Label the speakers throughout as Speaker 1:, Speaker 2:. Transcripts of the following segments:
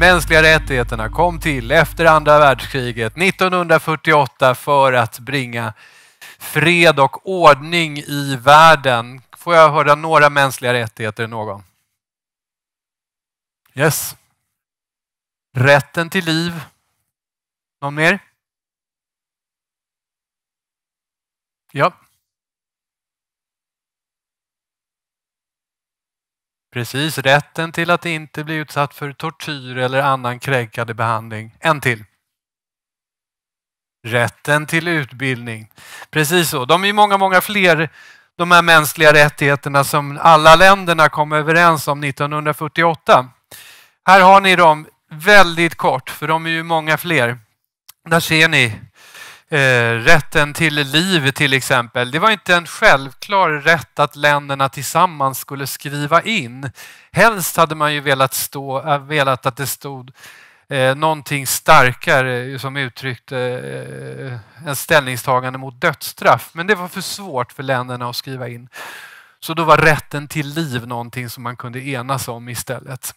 Speaker 1: mänskliga rättigheterna kom till efter andra världskriget 1948 för att bringa fred och ordning i världen. Får jag höra några mänskliga rättigheter någon? Yes. Rätten till liv. Någon mer? Ja. Precis, rätten till att inte bli utsatt för tortyr eller annan kränkande behandling. En till. Rätten till utbildning. Precis så, de är många, många fler de här mänskliga rättigheterna som alla länderna kom överens om 1948. Här har ni dem väldigt kort, för de är ju många fler. Där ser ni Eh, rätten till liv till exempel. Det var inte en självklar rätt att länderna tillsammans skulle skriva in. Helst hade man ju velat, stå, eh, velat att det stod eh, någonting starkare som uttryckte eh, en ställningstagande mot dödsstraff. Men det var för svårt för länderna att skriva in. Så då var rätten till liv någonting som man kunde enas om istället.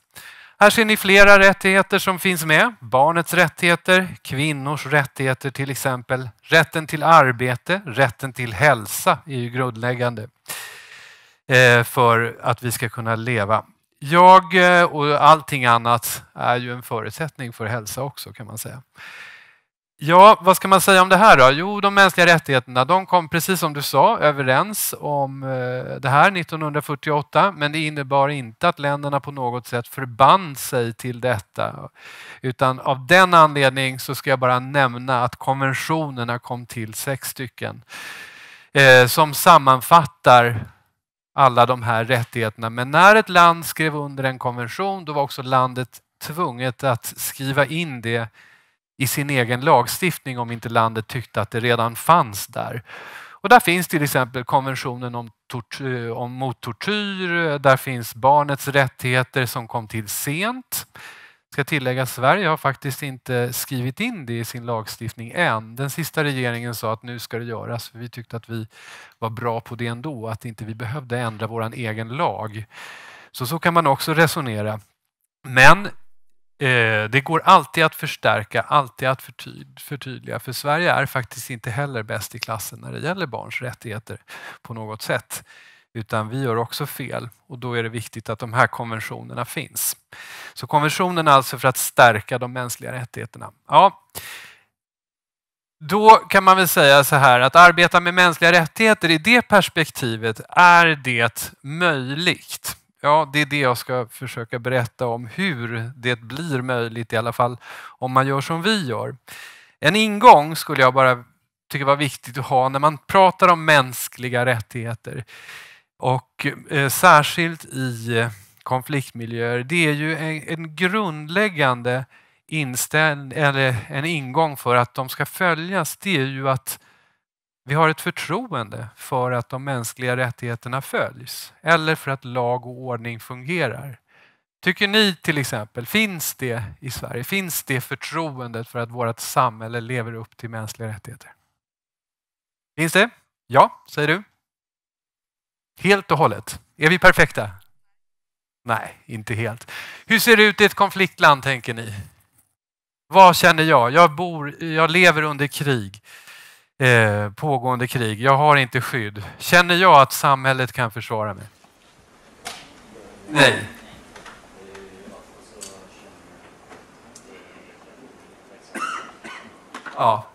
Speaker 1: Här ser ni flera rättigheter som finns med. Barnets rättigheter, kvinnors rättigheter till exempel. Rätten till arbete, rätten till hälsa är ju grundläggande eh, för att vi ska kunna leva. Jag eh, och allting annat är ju en förutsättning för hälsa också kan man säga. Ja, vad ska man säga om det här då? Jo, de mänskliga rättigheterna, de kom precis som du sa överens om eh, det här 1948, men det innebar inte att länderna på något sätt förband sig till detta. Utan av den anledning så ska jag bara nämna att konventionerna kom till sex stycken eh, som sammanfattar alla de här rättigheterna. Men när ett land skrev under en konvention, då var också landet tvunget att skriva in det i sin egen lagstiftning om inte landet tyckte att det redan fanns där. Och där finns till exempel konventionen om, tortyr, eh, om mot tortyr, där finns barnets rättigheter som kom till sent. Ska tillägga Sverige har faktiskt inte skrivit in det i sin lagstiftning än. Den sista regeringen sa att nu ska det göras, för vi tyckte att vi var bra på det ändå, att inte vi behövde ändra vår egen lag. Så, så kan man också resonera. Men Eh, det går alltid att förstärka, alltid att förtydliga, för Sverige är faktiskt inte heller bäst i klassen när det gäller barns rättigheter på något sätt. Utan vi gör också fel och då är det viktigt att de här konventionerna finns. Så konventionen alltså för att stärka de mänskliga rättigheterna. Ja. Då kan man väl säga så här att arbeta med mänskliga rättigheter i det perspektivet, är det möjligt? Ja, det är det jag ska försöka berätta om, hur det blir möjligt i alla fall om man gör som vi gör. En ingång skulle jag bara tycka var viktigt att ha när man pratar om mänskliga rättigheter och eh, särskilt i konfliktmiljöer, det är ju en, en grundläggande inställning eller en ingång för att de ska följas, det är ju att vi har ett förtroende för att de mänskliga rättigheterna följs eller för att lag och ordning fungerar. Tycker ni till exempel, finns det i Sverige, finns det förtroendet för att vårt samhälle lever upp till mänskliga rättigheter? Finns det? Ja, säger du? Helt och hållet? Är vi perfekta? Nej, inte helt. Hur ser det ut i ett konfliktland tänker ni? Vad känner jag? Jag, bor, jag lever under krig. Eh, pågående krig. Jag har inte skydd. Känner jag att samhället kan försvara mig? Nej. Ja.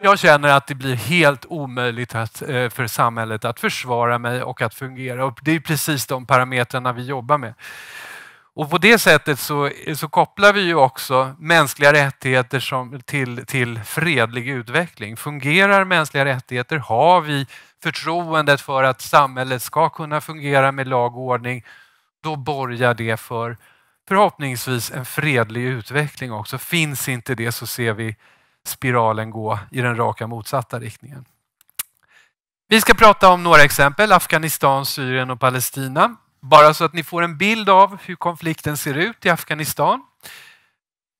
Speaker 1: Jag känner att det blir helt omöjligt att, eh, för samhället att försvara mig och att fungera. Och det är precis de parametrarna vi jobbar med. Och på det sättet så, så kopplar vi ju också mänskliga rättigheter som, till, till fredlig utveckling. Fungerar mänskliga rättigheter? Har vi förtroendet för att samhället ska kunna fungera med lag och ordning? Då borgar det för förhoppningsvis en fredlig utveckling också. Finns inte det så ser vi spiralen gå i den raka motsatta riktningen. Vi ska prata om några exempel, Afghanistan, Syrien och Palestina. Bara så att ni får en bild av hur konflikten ser ut i Afghanistan.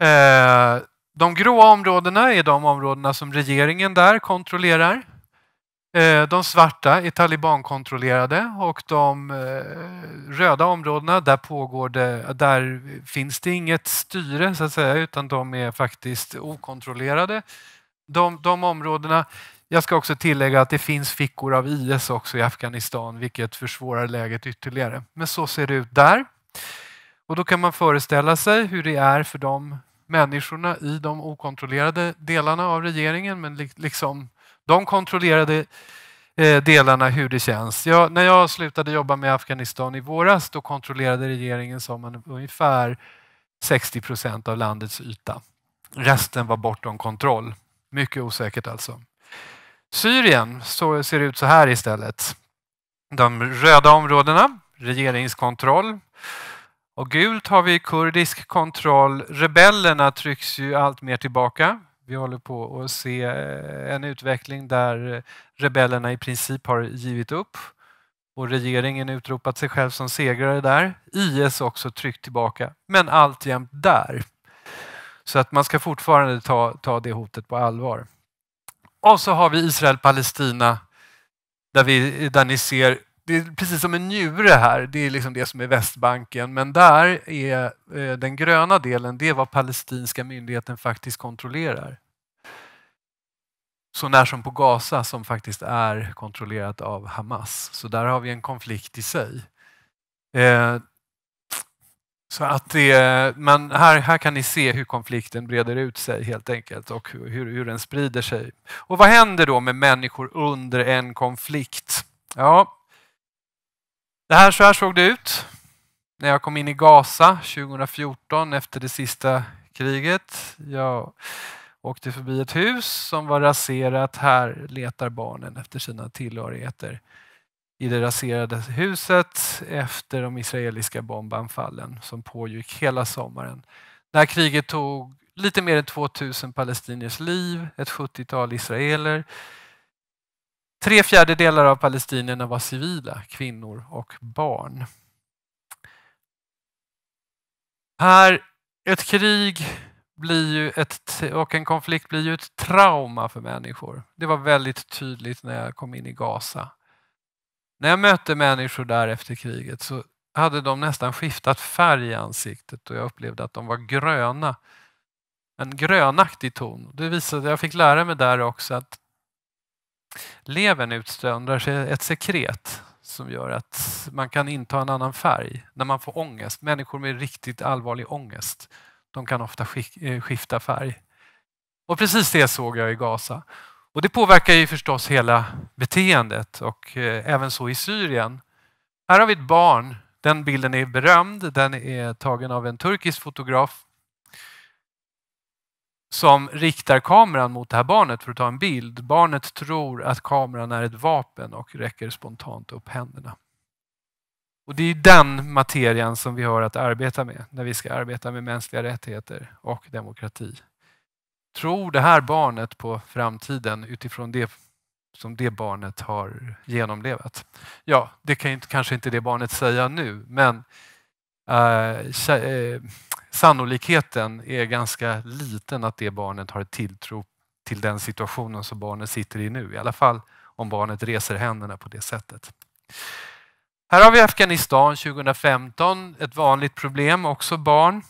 Speaker 1: Eh, de gråa områdena är de områdena som regeringen där kontrollerar. Eh, de svarta är talibankontrollerade och de eh, röda områdena, där, pågår det, där finns det inget styre så att säga, utan de är faktiskt okontrollerade. De, de områdena jag ska också tillägga att det finns fickor av IS också i Afghanistan vilket försvårar läget ytterligare. Men så ser det ut där. Och då kan man föreställa sig hur det är för de människorna i de okontrollerade delarna av regeringen, men liksom de kontrollerade eh, delarna hur det känns. Jag, när jag slutade jobba med Afghanistan i våras då kontrollerade regeringen som man, ungefär 60 procent av landets yta. Resten var bortom kontroll. Mycket osäkert alltså. Syrien så ser det ut så här istället. De röda områdena, regeringskontroll. Och gult har vi kurdisk kontroll. Rebellerna trycks ju allt mer tillbaka. Vi håller på att se eh, en utveckling där eh, rebellerna i princip har givit upp och regeringen utropat sig själv som segrare där. IS också tryckt tillbaka, men alltjämt där. Så att man ska fortfarande ta, ta det hotet på allvar. Och så har vi Israel-Palestina där, där ni ser, det är precis som en njure här, det är liksom det som är Västbanken, men där är eh, den gröna delen, det är vad palestinska myndigheten faktiskt kontrollerar. Så när som på Gaza som faktiskt är kontrollerat av Hamas. Så där har vi en konflikt i sig. Eh, så att det, men här, här kan ni se hur konflikten breder ut sig helt enkelt och hur, hur den sprider sig. Och vad händer då med människor under en konflikt? Ja, det här, så här såg det ut när jag kom in i Gaza 2014 efter det sista kriget. Jag åkte förbi ett hus som var raserat. Här letar barnen efter sina tillhörigheter i det raserade huset efter de israeliska bombanfallen som pågick hela sommaren. När kriget tog lite mer än 2000 palestiniers liv, ett 70-tal israeler. Tre fjärdedelar av palestinierna var civila, kvinnor och barn. Här, ett krig blir ju ett, och en konflikt blir ju ett trauma för människor. Det var väldigt tydligt när jag kom in i Gaza. När jag mötte människor där efter kriget så hade de nästan skiftat färg i ansiktet och jag upplevde att de var gröna. En grönaktig ton. Det visade, jag fick lära mig där också att levern sig ett sekret som gör att man kan inta en annan färg när man får ångest. Människor med riktigt allvarlig ångest, de kan ofta eh, skifta färg. Och precis det såg jag i Gaza. Och det påverkar ju förstås hela beteendet och eh, även så i Syrien. Här har vi ett barn. Den bilden är berömd. Den är tagen av en turkisk fotograf som riktar kameran mot det här barnet för att ta en bild. Barnet tror att kameran är ett vapen och räcker spontant upp händerna. Och Det är den materian som vi har att arbeta med när vi ska arbeta med mänskliga rättigheter och demokrati. Tror det här barnet på framtiden utifrån det som det barnet har genomlevt? Ja, det kan inte, kanske inte det barnet säga nu, men eh, eh, sannolikheten är ganska liten att det barnet har tilltro till den situationen som barnet sitter i nu. I alla fall om barnet reser händerna på det sättet. Här har vi Afghanistan 2015, ett vanligt problem, också barn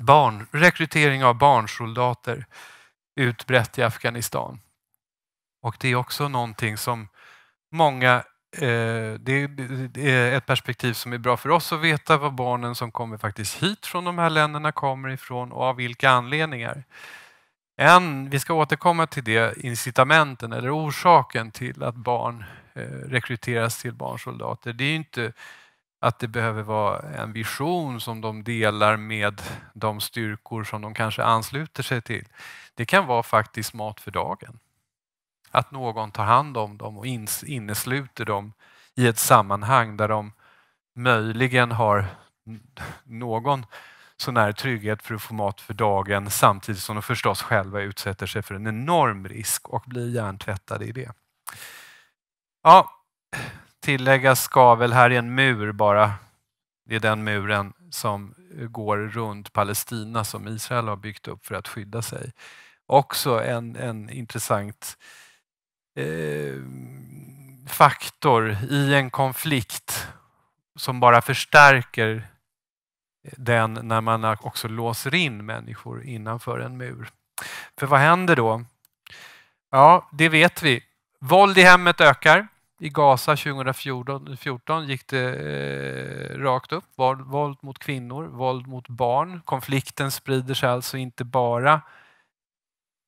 Speaker 1: barn, rekrytering av barnsoldater utbrett i Afghanistan. Och det är också någonting som många eh, det är ett perspektiv som är bra för oss att veta var barnen som kommer faktiskt hit från de här länderna kommer ifrån och av vilka anledningar. En, vi ska återkomma till det, incitamenten eller orsaken till att barn eh, rekryteras till barnsoldater. Det är ju inte att det behöver vara en vision som de delar med de styrkor som de kanske ansluter sig till. Det kan vara faktiskt mat för dagen. Att någon tar hand om dem och innesluter dem i ett sammanhang där de möjligen har någon sån här trygghet för att få mat för dagen samtidigt som de förstås själva utsätter sig för en enorm risk och blir hjärntvättade i det. Ja, tilläggas ska väl, här är en mur bara. Det är den muren som går runt Palestina som Israel har byggt upp för att skydda sig. Också en, en intressant eh, faktor i en konflikt som bara förstärker den när man också låser in människor innanför en mur. För vad händer då? Ja, det vet vi. Våld i hemmet ökar. I Gaza 2014 gick det eh, rakt upp. Våld, våld mot kvinnor, våld mot barn. Konflikten sprider sig alltså inte bara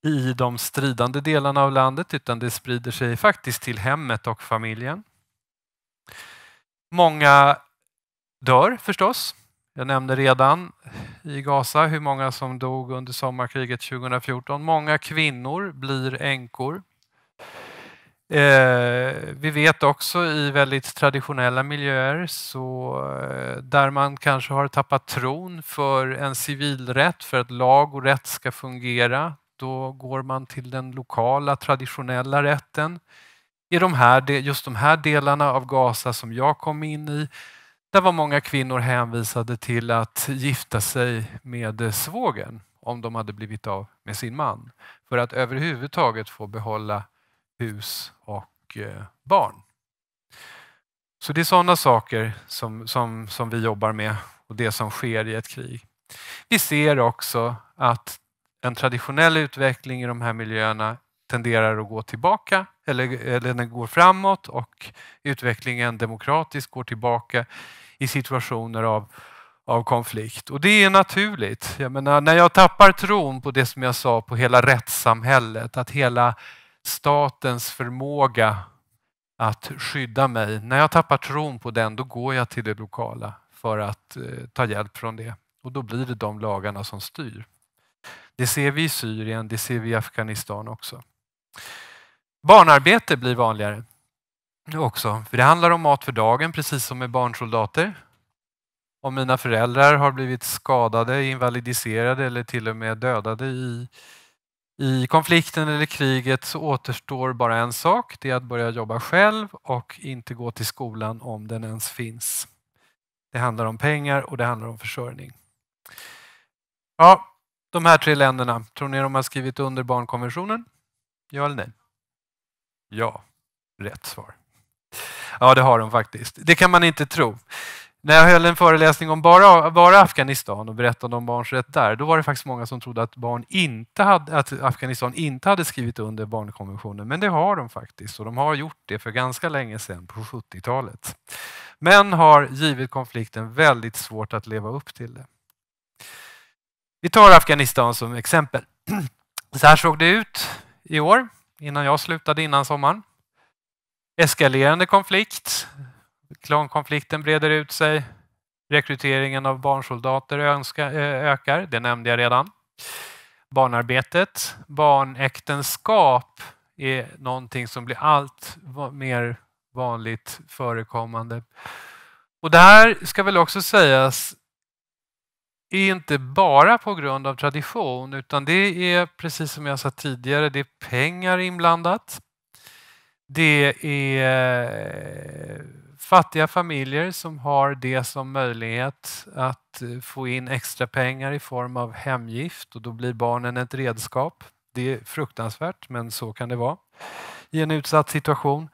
Speaker 1: i de stridande delarna av landet utan det sprider sig faktiskt till hemmet och familjen. Många dör förstås. Jag nämnde redan i Gaza hur många som dog under sommarkriget 2014. Många kvinnor blir änkor. Eh, vi vet också i väldigt traditionella miljöer så, eh, där man kanske har tappat tron för en civilrätt, för att lag och rätt ska fungera, då går man till den lokala traditionella rätten. I de här, just de här delarna av Gaza som jag kom in i, där var många kvinnor hänvisade till att gifta sig med svågen om de hade blivit av med sin man, för att överhuvudtaget få behålla hus och eh, barn. Så det är sådana saker som, som, som vi jobbar med och det som sker i ett krig. Vi ser också att en traditionell utveckling i de här miljöerna tenderar att gå tillbaka, eller, eller den går framåt och utvecklingen demokratiskt går tillbaka i situationer av, av konflikt. Och det är naturligt. Jag menar, när jag tappar tron på det som jag sa på hela rättssamhället, att hela statens förmåga att skydda mig. När jag tappar tron på den, då går jag till det lokala för att eh, ta hjälp från det. Och då blir det de lagarna som styr. Det ser vi i Syrien, det ser vi i Afghanistan också. Barnarbete blir vanligare också, för det handlar om mat för dagen, precis som med barnsoldater. Om mina föräldrar har blivit skadade, invalidiserade eller till och med dödade i i konflikten eller kriget så återstår bara en sak, det är att börja jobba själv och inte gå till skolan om den ens finns. Det handlar om pengar och det handlar om försörjning. Ja, de här tre länderna, tror ni de har skrivit under barnkonventionen? Ja eller nej? Ja, rätt svar. Ja, det har de faktiskt. Det kan man inte tro. När jag höll en föreläsning om bara, bara Afghanistan och berättade om barns rätt där, då var det faktiskt många som trodde att, barn inte hade, att Afghanistan inte hade skrivit under barnkonventionen, men det har de faktiskt. Och de har gjort det för ganska länge sedan, på 70-talet. Men har givit konflikten väldigt svårt att leva upp till det. Vi tar Afghanistan som exempel. Så här såg det ut i år, innan jag slutade innan sommaren. Eskalerande konflikt, Klankonflikten breder ut sig. Rekryteringen av barnsoldater eh, ökar, det nämnde jag redan. Barnarbetet, barnäktenskap är någonting som blir allt mer vanligt förekommande. Och det här ska väl också sägas är inte bara på grund av tradition utan det är precis som jag sa tidigare, det är pengar inblandat. Det är fattiga familjer som har det som möjlighet att eh, få in extra pengar i form av hemgift och då blir barnen ett redskap. Det är fruktansvärt, men så kan det vara i en utsatt situation.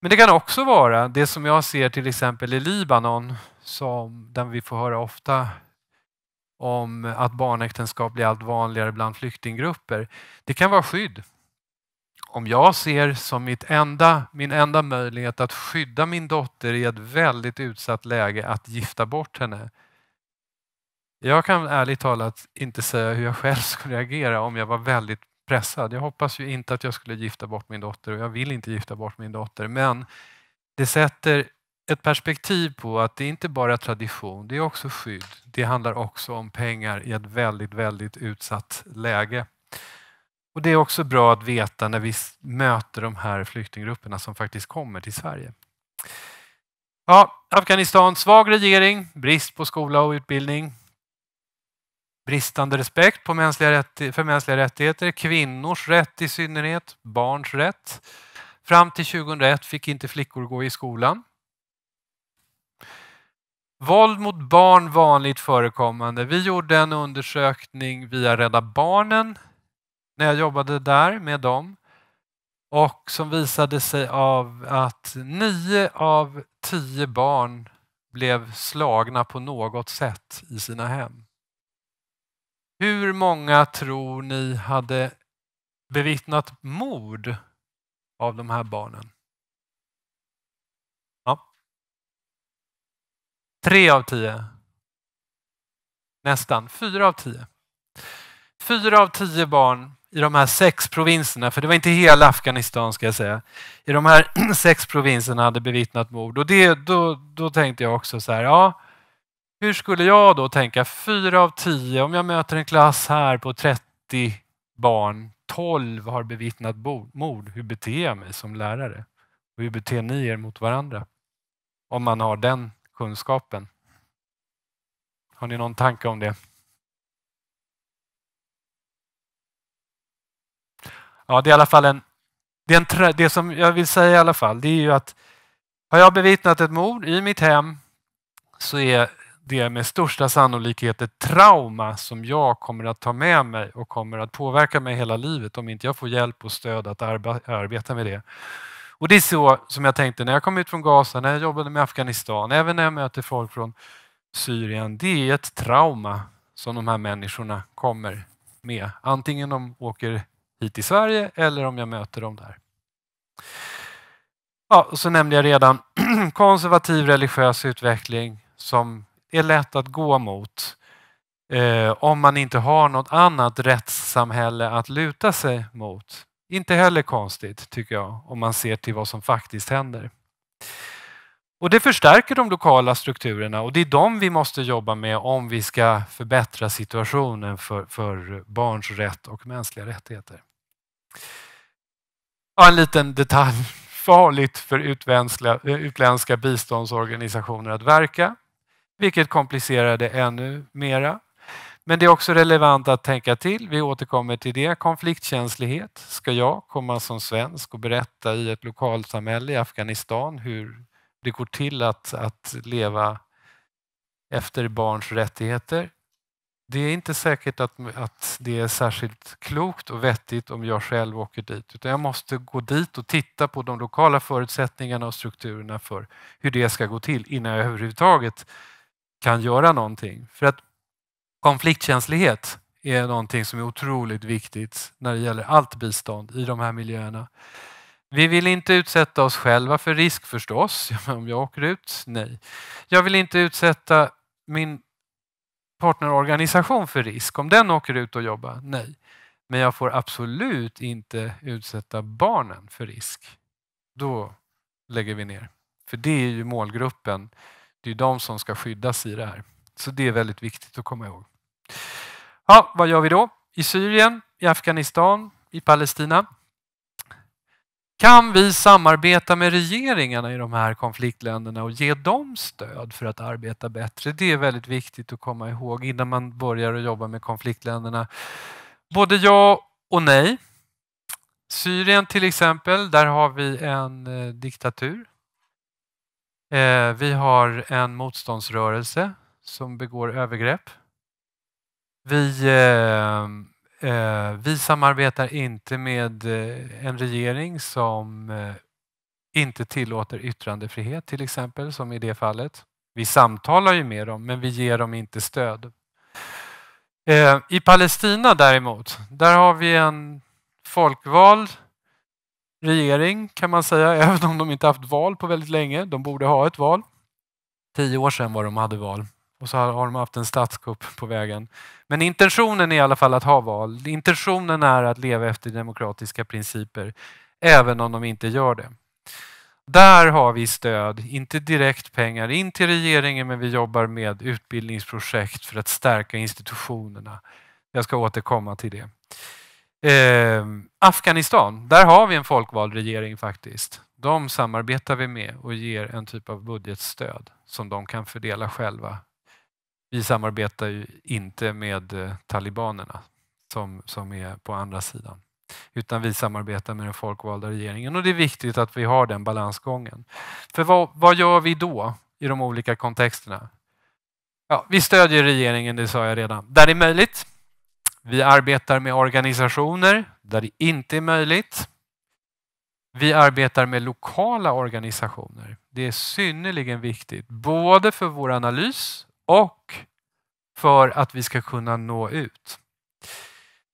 Speaker 1: Men det kan också vara det som jag ser till exempel i Libanon, som, där vi får höra ofta om att barnäktenskap blir allt vanligare bland flyktinggrupper. Det kan vara skydd om jag ser som mitt enda, min enda möjlighet att skydda min dotter i ett väldigt utsatt läge att gifta bort henne. Jag kan ärligt talat inte säga hur jag själv skulle reagera om jag var väldigt pressad. Jag hoppas ju inte att jag skulle gifta bort min dotter och jag vill inte gifta bort min dotter. Men det sätter ett perspektiv på att det inte bara är tradition, det är också skydd. Det handlar också om pengar i ett väldigt, väldigt utsatt läge. Och Det är också bra att veta när vi möter de här flyktinggrupperna som faktiskt kommer till Sverige. Ja, Afghanistan, svag regering, brist på skola och utbildning, bristande respekt på mänskliga för mänskliga rättigheter, kvinnors rätt i synnerhet, barns rätt. Fram till 2001 fick inte flickor gå i skolan. Våld mot barn vanligt förekommande. Vi gjorde en undersökning via Rädda Barnen när jag jobbade där med dem och som visade sig av att nio av tio barn blev slagna på något sätt i sina hem. Hur många tror ni hade bevittnat mord av de här barnen? Ja. Tre av tio. Nästan. Fyra av tio. Fyra av tio barn i de här sex provinserna, för det var inte hela Afghanistan ska jag säga, i de här sex provinserna hade bevittnat mord. Och det, då, då tänkte jag också så här, ja, hur skulle jag då tänka? Fyra av tio, om jag möter en klass här på 30 barn, 12 har bevittnat mord. Hur beter jag mig som lärare? Och hur beter ni er mot varandra? Om man har den kunskapen. Har ni någon tanke om det? Ja, det är i alla fall en... Det, är en, det som jag vill säga i alla fall, det är ju att har jag bevittnat ett mord i mitt hem så är det med största sannolikhet ett trauma som jag kommer att ta med mig och kommer att påverka mig hela livet om inte jag får hjälp och stöd att arbeta med det. Och Det är så som jag tänkte när jag kom ut från Gaza, när jag jobbade med Afghanistan, även när jag möter folk från Syrien. Det är ett trauma som de här människorna kommer med. Antingen de åker hit i Sverige eller om jag möter dem där. Ja, och så nämnde jag redan konservativ religiös utveckling som är lätt att gå mot eh, om man inte har något annat rättssamhälle att luta sig mot. Inte heller konstigt, tycker jag, om man ser till vad som faktiskt händer. Och Det förstärker de lokala strukturerna och det är de vi måste jobba med om vi ska förbättra situationen för, för barns rätt och mänskliga rättigheter. Ja, en liten detalj. Farligt för eh, utländska biståndsorganisationer att verka, vilket komplicerar det ännu mera. Men det är också relevant att tänka till. Vi återkommer till det. Konfliktkänslighet. Ska jag komma som svensk och berätta i ett lokalsamhälle i Afghanistan hur det går till att, att leva efter barns rättigheter? det är inte säkert att, att det är särskilt klokt och vettigt om jag själv åker dit, utan jag måste gå dit och titta på de lokala förutsättningarna och strukturerna för hur det ska gå till innan jag överhuvudtaget kan göra någonting. För att konfliktkänslighet är någonting som är otroligt viktigt när det gäller allt bistånd i de här miljöerna. Vi vill inte utsätta oss själva för risk förstås, om jag åker ut, nej. Jag vill inte utsätta min partnerorganisation för risk om den åker ut och jobbar? Nej. Men jag får absolut inte utsätta barnen för risk. Då lägger vi ner. För det är ju målgruppen. Det är de som ska skyddas i det här. Så det är väldigt viktigt att komma ihåg. Ja, vad gör vi då? I Syrien, i Afghanistan, i Palestina? Kan vi samarbeta med regeringarna i de här konfliktländerna och ge dem stöd för att arbeta bättre? Det är väldigt viktigt att komma ihåg innan man börjar att jobba med konfliktländerna. Både ja och nej. Syrien till exempel, där har vi en eh, diktatur. Eh, vi har en motståndsrörelse som begår övergrepp. Vi eh, Eh, vi samarbetar inte med eh, en regering som eh, inte tillåter yttrandefrihet till exempel, som i det fallet. Vi samtalar ju med dem, men vi ger dem inte stöd. I Palestina däremot, där har vi en folkvald regering kan man säga, även om de inte haft val på väldigt länge. De borde ha ett val. Tio år sedan var de hade val. Och så har de haft en statskupp på vägen. Men intentionen är i alla fall att ha val. Intentionen är att leva efter demokratiska principer, även om de inte gör det. Där har vi stöd, inte direkt pengar in till regeringen, men vi jobbar med utbildningsprojekt för att stärka institutionerna. Jag ska återkomma till det. Eh, Afghanistan, där har vi en folkvald regering faktiskt. De samarbetar vi med och ger en typ av budgetstöd som de kan fördela själva vi samarbetar ju inte med eh, talibanerna som, som är på andra sidan utan vi samarbetar med den folkvalda regeringen. Och Det är viktigt att vi har den balansgången. För vad, vad gör vi då i de olika kontexterna? Ja, vi stödjer regeringen, det sa jag redan, där det är möjligt. Vi arbetar med organisationer där det inte är möjligt. Vi arbetar med lokala organisationer. Det är synnerligen viktigt, både för vår analys och för att vi ska kunna nå ut.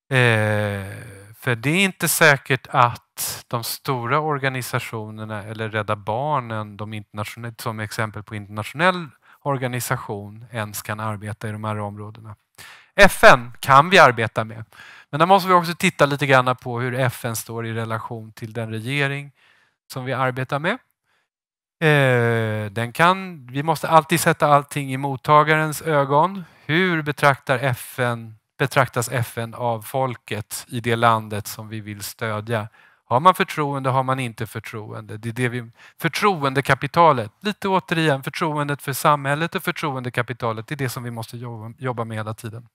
Speaker 1: Eh, för det är inte säkert att de stora organisationerna eller Rädda Barnen, de som exempel på internationell organisation, ens kan arbeta i de här områdena. FN kan vi arbeta med, men där måste vi också titta lite grann på hur FN står i relation till den regering som vi arbetar med. Eh, den kan, vi måste alltid sätta allting i mottagarens ögon. Hur betraktar FN, betraktas FN av folket i det landet som vi vill stödja? Har man förtroende, har man inte förtroende? Det är det vi, förtroendekapitalet, lite återigen förtroendet för samhället och förtroendekapitalet, det är det som vi måste jobba, jobba med hela tiden.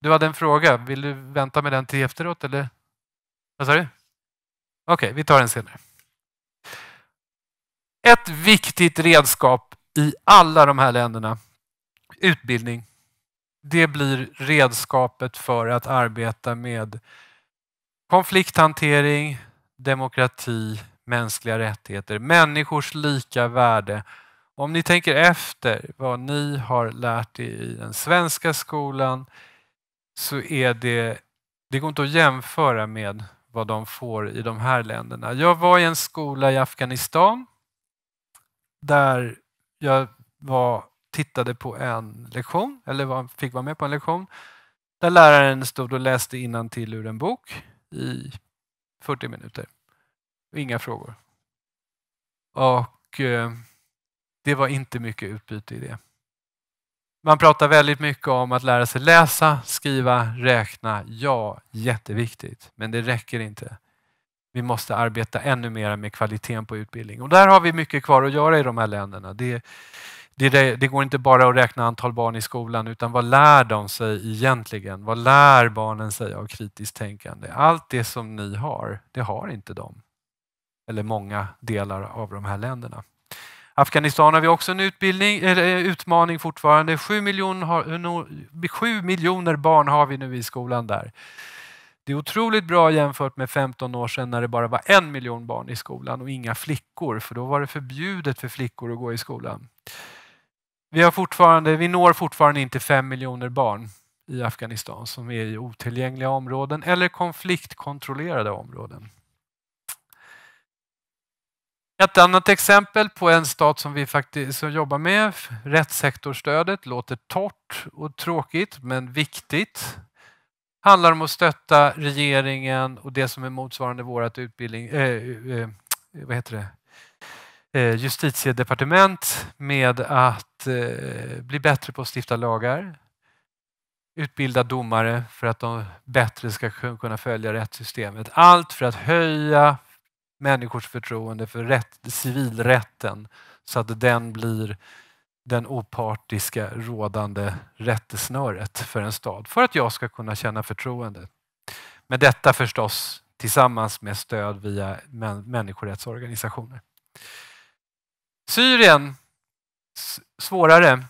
Speaker 1: Du hade en fråga, vill du vänta med den till efteråt eller? Vad sa du? Okej, okay, vi tar den senare. Ett viktigt redskap i alla de här länderna, utbildning, det blir redskapet för att arbeta med konflikthantering, demokrati, mänskliga rättigheter, människors lika värde. Om ni tänker efter vad ni har lärt er i den svenska skolan så är det, det går inte att jämföra med vad de får i de här länderna. Jag var i en skola i Afghanistan där jag var, tittade på en lektion, eller var, fick vara med på en lektion, där läraren stod och läste till ur en bok i 40 minuter. Inga frågor. Och eh, det var inte mycket utbyte i det. Man pratar väldigt mycket om att lära sig läsa, skriva, räkna. Ja, jätteviktigt. Men det räcker inte. Vi måste arbeta ännu mer med kvaliteten på utbildning. Och där har vi mycket kvar att göra i de här länderna. Det, det, det, går inte bara att räkna antal barn i skolan, utan vad lär de sig egentligen? Vad lär barnen sig av kritiskt tänkande? Allt det som ni har, det har inte de. Eller många delar av de här länderna. Afghanistan har vi också en eh, utmaning fortfarande. Sju miljoner, sju miljoner barn har vi nu i skolan där. Det är otroligt bra jämfört med 15 år sedan när det bara var en miljon barn i skolan och inga flickor, för då var det förbjudet för flickor att gå i skolan. Vi, har fortfarande, vi når fortfarande inte fem miljoner barn i Afghanistan som är i otillgängliga områden eller konfliktkontrollerade områden. Ett annat exempel på en stat som vi faktiskt jobbar med, rättssektorstödet, låter torrt och tråkigt men viktigt handlar om att stötta regeringen och det som är motsvarande vårt utbildning, eh, eh, eh, vad heter det? Eh, justitiedepartement med att eh, bli bättre på att stifta lagar, utbilda domare för att de bättre ska kunna följa rättssystemet. Allt för att höja människors förtroende för rätt, civilrätten så att den blir den opartiska rådande rättesnöret för en stad för att jag ska kunna känna förtroende. Men detta förstås tillsammans med stöd via människorättsorganisationer. Syrien, svårare.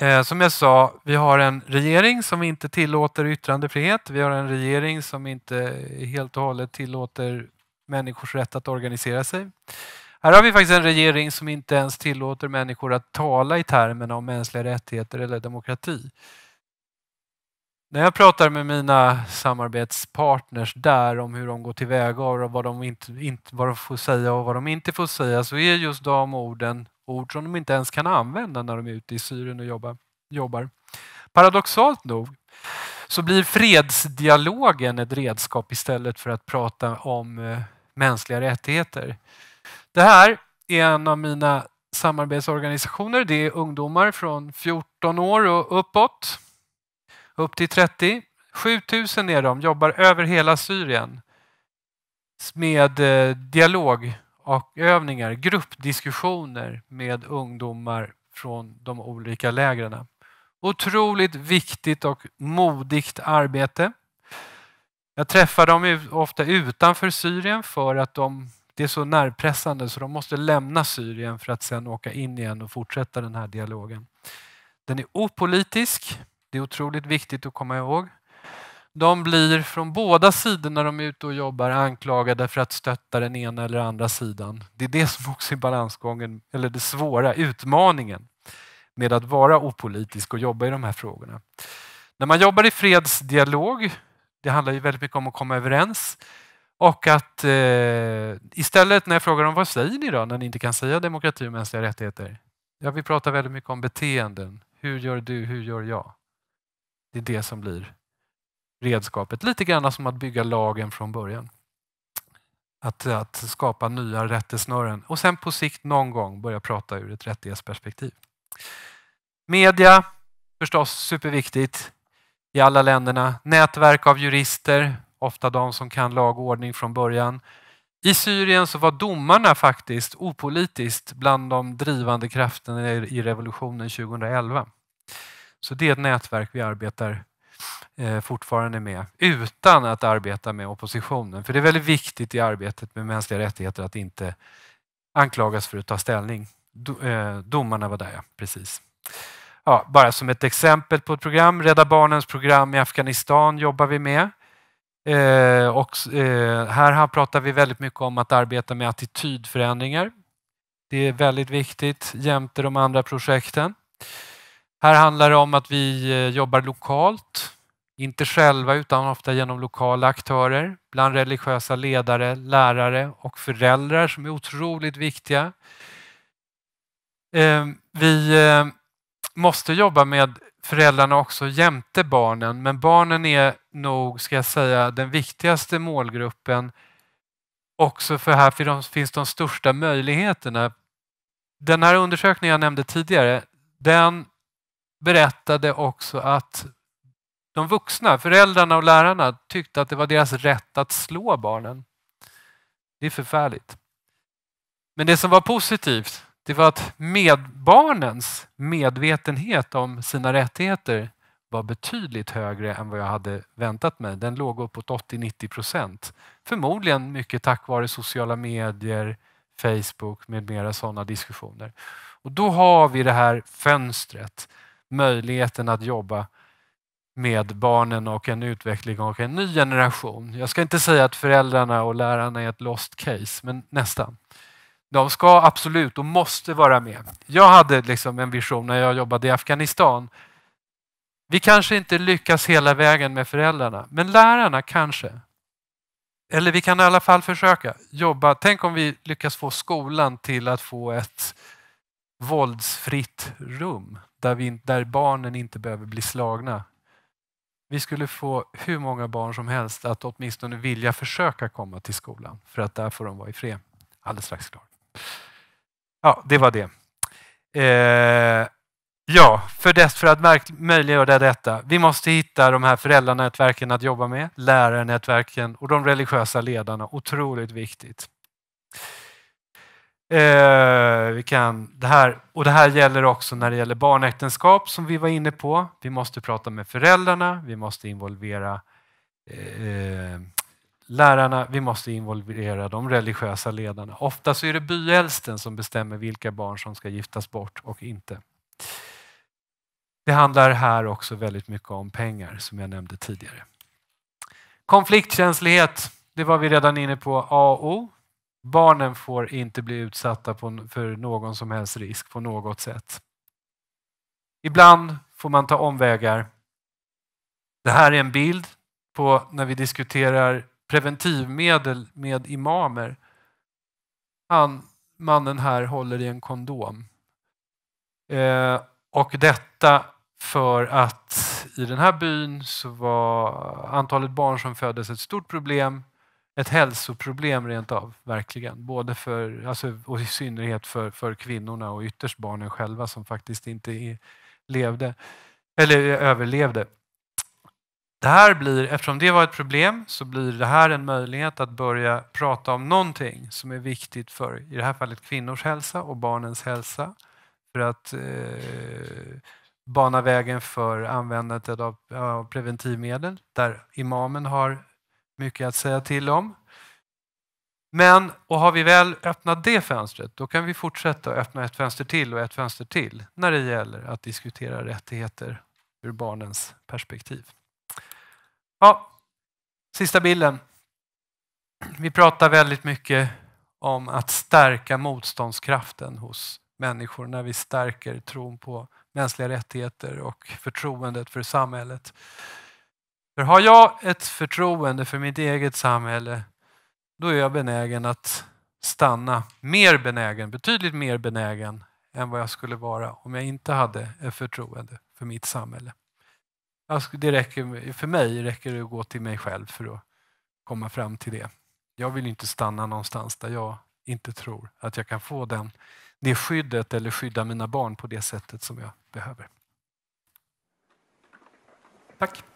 Speaker 1: Eh, som jag sa, vi har en regering som inte tillåter yttrandefrihet. Vi har en regering som inte helt och hållet tillåter människors rätt att organisera sig. Här har vi faktiskt en regering som inte ens tillåter människor att tala i termerna om mänskliga rättigheter eller demokrati. När jag pratar med mina samarbetspartners där om hur de går tillväga och vad de, inte, inte, vad de får säga och vad de inte får säga så är just de orden ord som de inte ens kan använda när de är ute i Syrien och jobbar. jobbar. Paradoxalt nog så blir fredsdialogen ett redskap istället för att prata om eh, mänskliga rättigheter. Det här är en av mina samarbetsorganisationer. Det är ungdomar från 14 år och uppåt, upp till 30. 7000 är de, jobbar över hela Syrien med eh, dialog och övningar, gruppdiskussioner med ungdomar från de olika lägren. Otroligt viktigt och modigt arbete. Jag träffar dem ofta utanför Syrien för att de det är så närpressande så de måste lämna Syrien för att sen åka in igen och fortsätta den här dialogen. Den är opolitisk, det är otroligt viktigt att komma ihåg. De blir från båda sidor när de är ute och jobbar anklagade för att stötta den ena eller andra sidan. Det är det som också är balansgången, eller det svåra, utmaningen med att vara opolitisk och jobba i de här frågorna. När man jobbar i fredsdialog, det handlar ju väldigt mycket om att komma överens, och att eh, istället när jag frågar dem vad säger ni då när ni inte kan säga demokrati och mänskliga rättigheter? Ja, vi pratar väldigt mycket om beteenden. Hur gör du? Hur gör jag? Det är det som blir redskapet. Lite grann som att bygga lagen från början. Att, att skapa nya rättesnören och sen på sikt någon gång börja prata ur ett rättighetsperspektiv. Media, förstås superviktigt i alla länderna. Nätverk av jurister, ofta de som kan lag och ordning från början. I Syrien så var domarna faktiskt opolitiskt bland de drivande krafterna i revolutionen 2011. Så det är ett nätverk vi arbetar eh, fortfarande med, utan att arbeta med oppositionen. För det är väldigt viktigt i arbetet med mänskliga rättigheter att inte anklagas för att ta ställning. Eh, domarna var där, ja. Precis. Ja, bara som ett exempel på ett program. Rädda Barnens program i Afghanistan jobbar vi med. Eh, och, eh, här pratar vi väldigt mycket om att arbeta med attitydförändringar. Det är väldigt viktigt jämte de andra projekten. Här handlar det om att vi eh, jobbar lokalt, inte själva utan ofta genom lokala aktörer, bland religiösa ledare, lärare och föräldrar som är otroligt viktiga. Eh, vi eh, måste jobba med föräldrarna också jämte barnen, men barnen är nog, ska jag säga, den viktigaste målgruppen också för här finns de största möjligheterna. Den här undersökningen jag nämnde tidigare, den berättade också att de vuxna, föräldrarna och lärarna, tyckte att det var deras rätt att slå barnen. Det är förfärligt. Men det som var positivt, det var att med barnens medvetenhet om sina rättigheter var betydligt högre än vad jag hade väntat mig. Den låg uppåt 80-90 procent. Förmodligen mycket tack vare sociala medier, Facebook med mera sådana diskussioner. Och då har vi det här fönstret, möjligheten att jobba med barnen och en utveckling och en ny generation. Jag ska inte säga att föräldrarna och lärarna är ett lost case, men nästan. De ska absolut och måste vara med. Jag hade liksom en vision när jag jobbade i Afghanistan vi kanske inte lyckas hela vägen med föräldrarna, men lärarna kanske. Eller vi kan i alla fall försöka jobba. Tänk om vi lyckas få skolan till att få ett våldsfritt rum där, vi, där barnen inte behöver bli slagna. Vi skulle få hur många barn som helst att åtminstone vilja försöka komma till skolan för att där får de vara i fred. Alldeles strax klart. Ja, det var det. Eh, Ja, för, dess, för att möjliggöra detta. Vi måste hitta de här föräldranätverken att jobba med, lärarnätverken och de religiösa ledarna. Otroligt viktigt. Eh, vi kan, det, här, och det här gäller också när det gäller barnäktenskap som vi var inne på. Vi måste prata med föräldrarna, vi måste involvera eh, lärarna, vi måste involvera de religiösa ledarna. Ofta så är det byäldsten som bestämmer vilka barn som ska giftas bort och inte. Det handlar här också väldigt mycket om pengar som jag nämnde tidigare. Konfliktkänslighet, det var vi redan inne på, AO. Barnen får inte bli utsatta för någon som helst risk på något sätt. Ibland får man ta omvägar. Det här är en bild på när vi diskuterar preventivmedel med imamer. Han, mannen här håller i en kondom. Eh, och detta för att i den här byn så var antalet barn som föddes ett stort problem, ett hälsoproblem rent av, verkligen. Både för, alltså, och i synnerhet för, för kvinnorna och ytterst barnen själva som faktiskt inte levde, eller överlevde. Det här blir, eftersom det var ett problem så blir det här en möjlighet att börja prata om någonting som är viktigt för, i det här fallet, kvinnors hälsa och barnens hälsa. För att eh, bana vägen för användandet av, preventivmedel där imamen har mycket att säga till om. Men och har vi väl öppnat det fönstret, då kan vi fortsätta att öppna ett fönster till och ett fönster till när det gäller att diskutera rättigheter ur barnens perspektiv. Ja, sista bilden. Vi pratar väldigt mycket om att stärka motståndskraften hos människor när vi stärker tron på mänskliga rättigheter och förtroendet för samhället. För har jag ett förtroende för mitt eget samhälle, då är jag benägen att stanna. Mer benägen, betydligt mer benägen än vad jag skulle vara om jag inte hade ett förtroende för mitt samhälle. Alltså, det räcker, för mig räcker det att gå till mig själv för att komma fram till det. Jag vill inte stanna någonstans där jag inte tror att jag kan få den det skyddet eller skydda mina barn på det sättet som jag behöver. Tack!